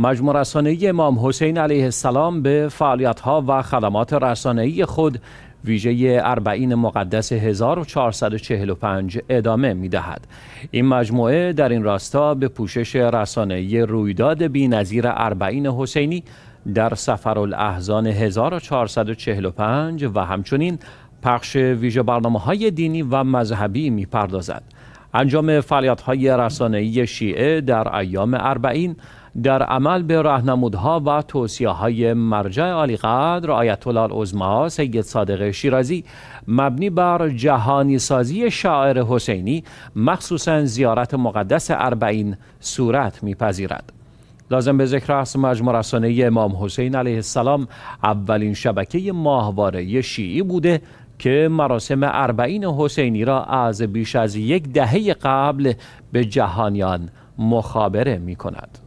مجموع ای امام حسین علیه السلام به فعالیتها و خدمات ای خود ویژه اربعین مقدس 1445 ادامه می دهد. این مجموعه در این راستا به پوشش ی رویداد نظیر اربعین حسینی در سفر الاحزان 1445 و همچنین پخش ویژه برنامه های دینی و مذهبی می پردازد. انجام فعالیت های رسانه‌ای شیعه در ایام اربعین در عمل به راهنمودها و توصیه های مرجع عالیقدر آیت الله العظما سید صادق شیرازی مبنی بر جهانی سازی شاعر حسینی مخصوصا زیارت مقدس اربعین صورت میپذیرد لازم به ذکر است مجموع رسانه امام حسین علیه السلام اولین شبکه ماهواره شیعی بوده که مراسم اربعین حسینی را از بیش از یک دهه قبل به جهانیان مخابره می کند.